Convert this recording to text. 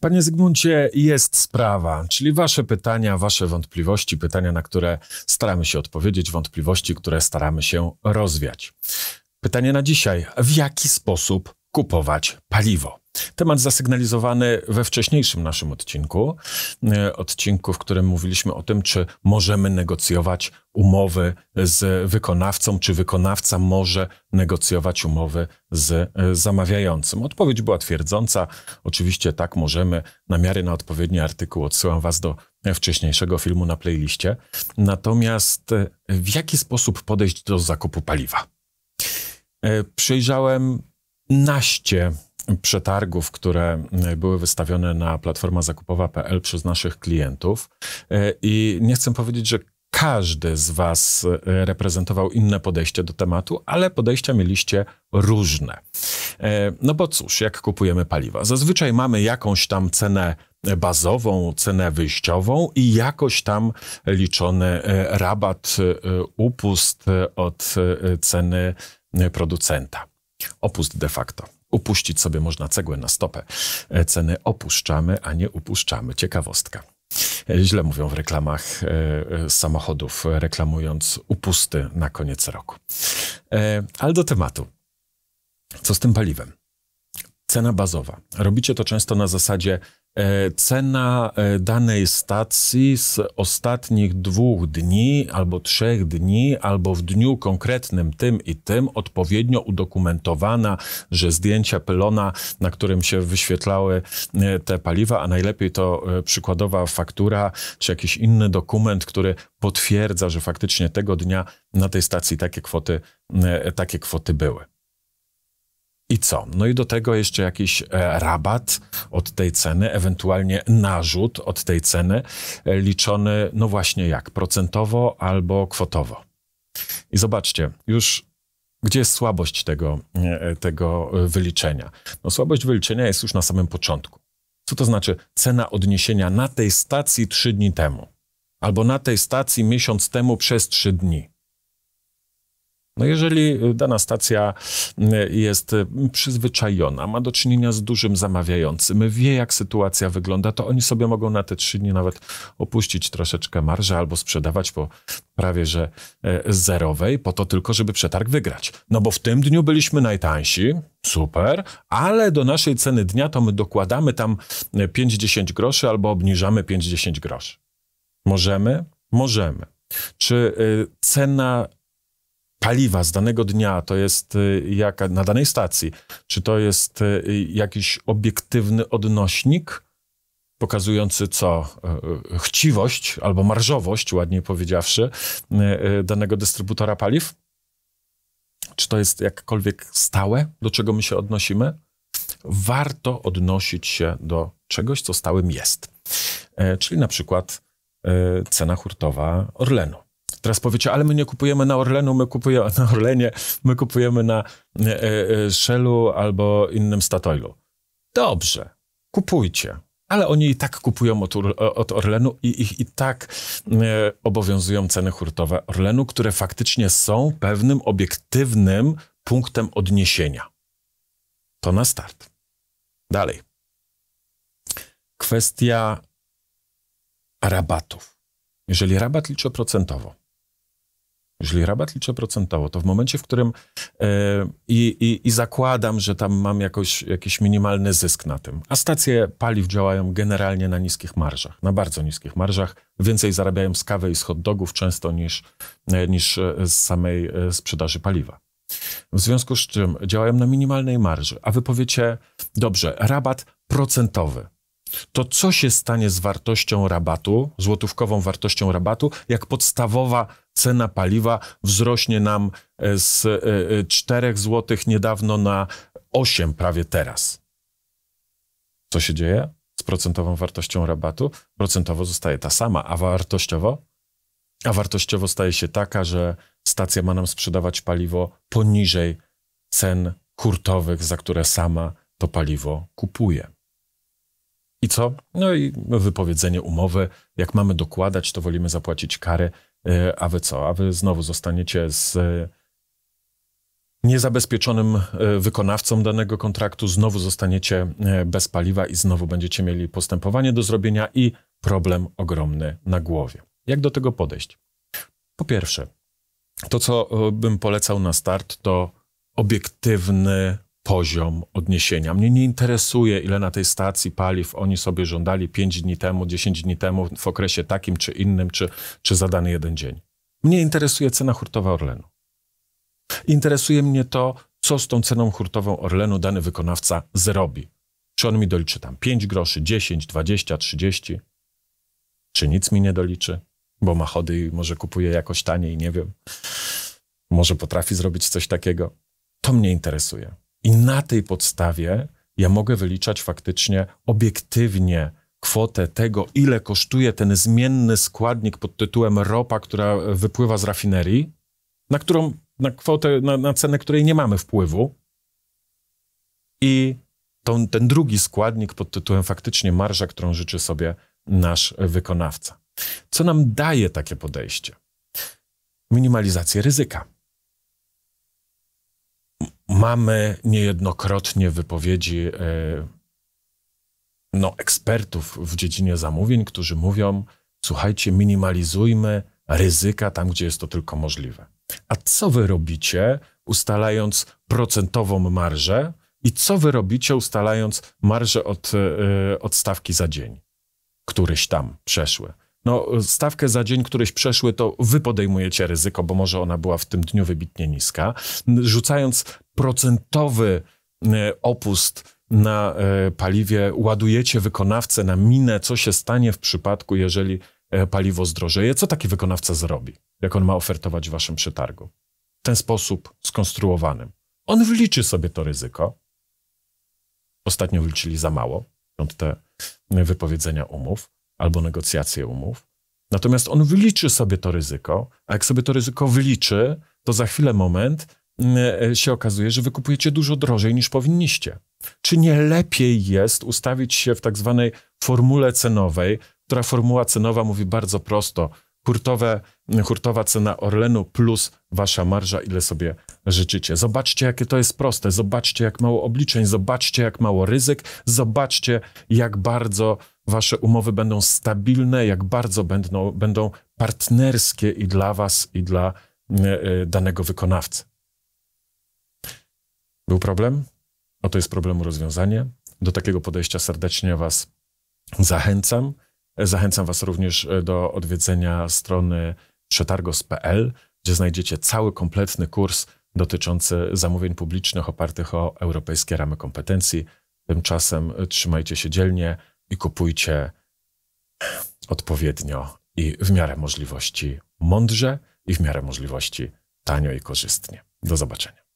Panie Zygmuncie, jest sprawa, czyli Wasze pytania, Wasze wątpliwości, pytania, na które staramy się odpowiedzieć, wątpliwości, które staramy się rozwiać. Pytanie na dzisiaj: w jaki sposób kupować paliwo? Temat zasygnalizowany we wcześniejszym naszym odcinku, e, odcinku, w którym mówiliśmy o tym, czy możemy negocjować umowy z wykonawcą, czy wykonawca może negocjować umowy z e, zamawiającym. Odpowiedź była twierdząca. Oczywiście tak możemy. Na miarę na odpowiedni artykuł odsyłam Was do wcześniejszego filmu na playliście. Natomiast e, w jaki sposób podejść do zakupu paliwa? Przejrzałem naście przetargów, które e, były wystawione na platforma zakupowa.pl przez naszych klientów. E, I nie chcę powiedzieć, że każdy z Was e, reprezentował inne podejście do tematu, ale podejścia mieliście różne. No bo cóż, jak kupujemy paliwa? Zazwyczaj mamy jakąś tam cenę bazową, cenę wyjściową i jakoś tam liczony rabat, upust od ceny producenta. Opust de facto upuścić sobie można cegłę na stopę. E, ceny opuszczamy, a nie upuszczamy. Ciekawostka. E, źle mówią w reklamach e, samochodów, reklamując upusty na koniec roku. Ale do tematu. Co z tym paliwem? Cena bazowa. Robicie to często na zasadzie E, cena e, danej stacji z ostatnich dwóch dni, albo trzech dni, albo w dniu konkretnym tym i tym, odpowiednio udokumentowana, że zdjęcia pylona, na którym się wyświetlały e, te paliwa, a najlepiej to przykładowa faktura, czy jakiś inny dokument, który potwierdza, że faktycznie tego dnia na tej stacji takie kwoty, takie kwoty były. I co? No i do tego jeszcze jakiś e, rabat od tej ceny, ewentualnie narzut od tej ceny, e, liczony, no właśnie jak, procentowo albo kwotowo. I zobaczcie, już gdzie jest słabość tego, e, tego wyliczenia? No, słabość wyliczenia jest już na samym początku. Co to znaczy cena odniesienia na tej stacji trzy dni temu? Albo na tej stacji miesiąc temu przez trzy dni? No jeżeli y, dana stacja y, jest y, przyzwyczajona, ma do czynienia z dużym zamawiającym, wie jak sytuacja wygląda, to oni sobie mogą na te trzy dni nawet opuścić troszeczkę marżę albo sprzedawać po prawie że e, zerowej, po to tylko, żeby przetarg wygrać. No bo w tym dniu byliśmy najtańsi, super, ale do naszej ceny dnia to my dokładamy tam 5-10 e, groszy albo obniżamy 5-10 groszy. Możemy? Możemy. Czy e, cena paliwa z danego dnia, to jest y, jaka, na danej stacji, czy to jest y, jakiś obiektywny odnośnik pokazujący co? Y, chciwość albo marżowość, ładnie powiedziawszy, danego dystrybutora paliw? Czy to jest jakkolwiek stałe, do czego my się odnosimy? Warto odnosić się do czegoś, co stałym jest. E, czyli na przykład e, cena hurtowa Orlenu Teraz powiecie, ale my nie kupujemy na Orlenu, my kupujemy na Orlenie, my kupujemy na e, e, Shellu albo innym Statoilu. Dobrze, kupujcie. Ale oni i tak kupują od, od Orlenu i ich i tak e, obowiązują ceny hurtowe Orlenu, które faktycznie są pewnym obiektywnym punktem odniesienia. To na start. Dalej. Kwestia rabatów. Jeżeli rabat liczy procentowo, jeżeli rabat liczę procentowo, to w momencie, w którym e, i, i, zakładam, że tam mam jakoś, jakiś minimalny zysk na tym, a stacje paliw działają generalnie na niskich marżach, na bardzo niskich marżach, więcej zarabiają z kawy i z hot dogów często niż, e, niż e, z samej sprzedaży paliwa. W związku z czym działają na minimalnej marży, a wy powiecie, dobrze, rabat procentowy to co się stanie z wartością rabatu, złotówkową wartością rabatu, jak podstawowa cena paliwa wzrośnie nam e, z 4 e, e, zł niedawno na 8 prawie teraz? Co się dzieje z procentową wartością rabatu? Procentowo zostaje ta sama, a wartościowo? A wartościowo staje się taka, że stacja ma nam sprzedawać paliwo poniżej cen hurtowych, za które sama to paliwo kupuje. I co? No i wypowiedzenie umowy. Jak mamy dokładać, to wolimy zapłacić karę, e, a wy co? A wy znowu zostaniecie z e, niezabezpieczonym e, wykonawcą danego kontraktu, znowu zostaniecie bez paliwa i znowu będziecie mieli postępowanie do zrobienia i problem ogromny na głowie. Jak do tego podejść? Po pierwsze, to co bym polecał na start, to obiektywny poziom odniesienia. Mnie nie interesuje, ile na tej stacji paliw oni sobie żądali 5 dni temu, 10 dni temu, w okresie takim czy innym, czy, czy za dany jeden dzień. Mnie interesuje cena hurtowa Orlenu. Interesuje mnie to, co z tą ceną hurtową Orlenu dany wykonawca zrobi. Czy on mi doliczy tam 5 groszy, 10, 20, 30? Czy nic mi nie doliczy? Bo ma chody i może kupuje jakoś taniej, nie wiem. Może potrafi zrobić coś takiego. To mnie interesuje. I na tej podstawie ja mogę wyliczać faktycznie obiektywnie kwotę tego, ile kosztuje ten zmienny składnik pod tytułem ropa, która wypływa z rafinerii, na którą, na kwotę, na, na cenę której nie mamy wpływu. I tą, ten drugi składnik pod tytułem faktycznie marża, którą życzy sobie nasz wykonawca. Co nam daje takie podejście? Minimalizację ryzyka Mamy niejednokrotnie wypowiedzi e, no, ekspertów w dziedzinie zamówień, którzy mówią: Słuchajcie, minimalizujmy ryzyka tam, gdzie jest to tylko możliwe. A co wy robicie, ustalając procentową marżę, i co wy robicie, ustalając marżę od, e, e, od stawki za dzień, któryś tam przeszły? no, stawkę za dzień, któryś przeszły, to wy podejmujecie ryzyko, bo może ona była w tym dniu wybitnie niska. Rzucając procentowy e, opust na e, paliwie, ładujecie wykonawcę na minę, co się stanie w przypadku, jeżeli e, paliwo zdrożeje. Co taki wykonawca zrobi, jak on ma ofertować w waszym przetargu? W ten sposób skonstruowanym. On wliczy sobie to ryzyko. Ostatnio wliczyli za mało, stąd te wypowiedzenia umów albo negocjacje umów. Natomiast on wyliczy sobie to ryzyko, a jak sobie to ryzyko wyliczy, to za chwilę, moment, mm, e, się okazuje, że wykupujecie dużo drożej niż powinniście. Czy nie lepiej jest ustawić się w tak zwanej formule cenowej, która formuła cenowa mówi bardzo prosto, hurtowe, mm, hurtowa cena Orlenu plus wasza marża, ile sobie życzycie. Zobaczcie, jakie to jest proste, zobaczcie, jak mało obliczeń, zobaczcie, jak mało ryzyk, zobaczcie, jak bardzo wasze umowy będą stabilne, jak bardzo będą, będą partnerskie i dla was, i dla mm, e, danego wykonawcy. Był problem? Oto jest problemu rozwiązanie. Do takiego podejścia serdecznie was zachęcam. Zachęcam was również e, do odwiedzenia strony przetargos.pl, gdzie znajdziecie cały kompletny kurs dotyczący zamówień publicznych opartych o europejskie ramy kompetencji. Tymczasem trzymajcie się dzielnie i kupujcie odpowiednio i w miarę możliwości mądrze i w miarę możliwości tanio i korzystnie. Do zobaczenia.